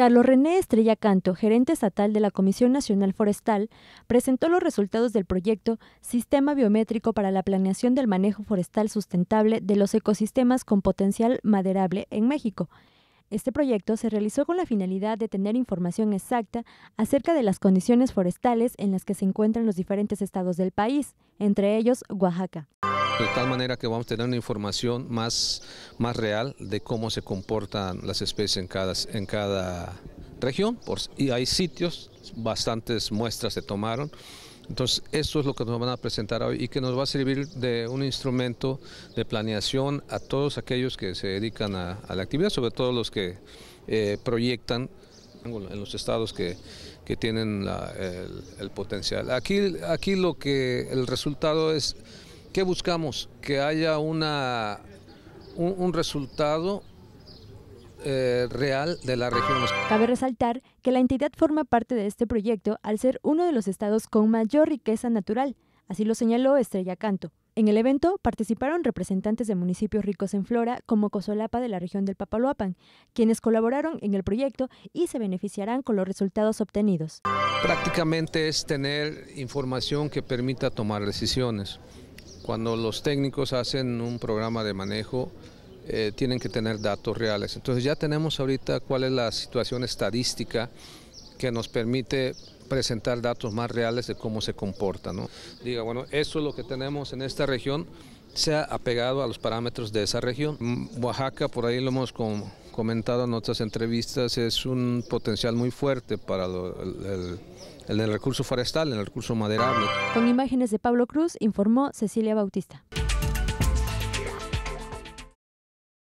Carlos René Estrella Canto, gerente estatal de la Comisión Nacional Forestal, presentó los resultados del proyecto Sistema Biométrico para la Planeación del Manejo Forestal Sustentable de los Ecosistemas con Potencial Maderable en México. Este proyecto se realizó con la finalidad de tener información exacta acerca de las condiciones forestales en las que se encuentran los diferentes estados del país, entre ellos Oaxaca de tal manera que vamos a tener una información más, más real de cómo se comportan las especies en cada, en cada región. y hay sitios, bastantes muestras se tomaron. Entonces, esto es lo que nos van a presentar hoy y que nos va a servir de un instrumento de planeación a todos aquellos que se dedican a, la actividad, sobre todo los que eh, proyectan en los estados que, tienen el, potencial. Aquí, aquí lo que el resultado es ¿Qué buscamos? Que haya una, un, resultado eh, real de la región. Cabe resaltar que la entidad forma parte de este proyecto al ser uno de los estados con mayor riqueza natural, así lo señaló Estrella Canto. En el evento participaron representantes de municipios ricos en flora como Cozolapa de la región del Papaloapan, quienes colaboraron en el proyecto y se beneficiarán con los resultados obtenidos. Prácticamente es tener información que permita tomar decisiones. Cuando los técnicos hacen un programa de manejo, eh, tienen que tener datos reales. Entonces ya tenemos ahorita cuál es la situación estadística que nos permite presentar datos más reales de cómo se comporta. ¿no? Diga, bueno, eso es lo que tenemos en esta región, sea apegado a los parámetros de esa región. Mm, Oaxaca, por ahí lo hemos como comentado en otras entrevistas, es un potencial muy fuerte para el, el recurso forestal, el recurso maderable. Con imágenes de Pablo Cruz, informó Cecilia Bautista.